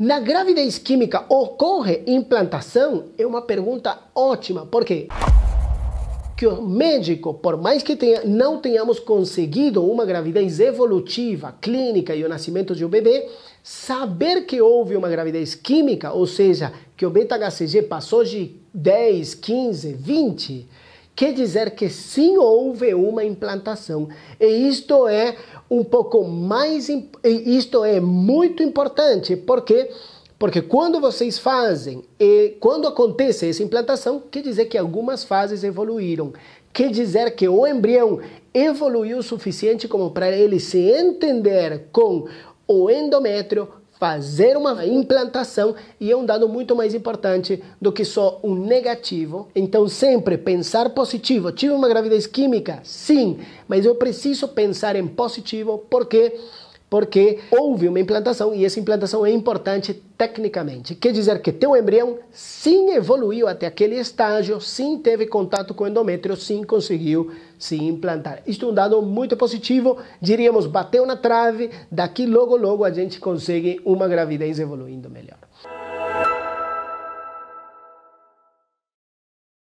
Na gravidez química ocorre implantação? É uma pergunta ótima, porque que o médico, por mais que tenha, não tenhamos conseguido uma gravidez evolutiva, clínica e o nascimento de um bebê, saber que houve uma gravidez química, ou seja, que o beta-HCG passou de 10, 15, 20, quer dizer que sim houve uma implantação. E isto é um pouco mais. e Isto é muito importante, porque porque quando vocês fazem e quando acontece essa implantação, quer dizer que algumas fases evoluíram. Quer dizer que o embrião evoluiu o suficiente como para ele se entender com o endométrio, fazer uma implantação e é um dado muito mais importante do que só um negativo. Então, sempre pensar positivo. Tive uma gravidez química? Sim, mas eu preciso pensar em positivo porque porque houve uma implantação e essa implantação é importante tecnicamente. Quer dizer que teu embrião sim evoluiu até aquele estágio, sim teve contato com o endométrio, sim conseguiu se implantar. Isto é um dado muito positivo, diríamos, bateu na trave, daqui logo logo a gente consegue uma gravidez evoluindo melhor.